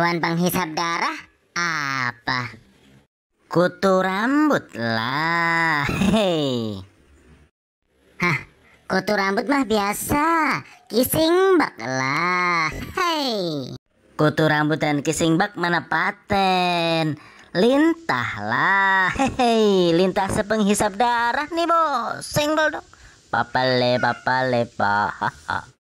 Hewan penghisap darah apa? Kutu rambut lah. Hei. Hah, kutu rambut mah biasa. Kising bak lah. Hei. Kutu rambut dan kising bak mana paten? Lintah lah. Hei, lintah sepenghisap darah nih, Bos. Single dong. Papale, papale, pa.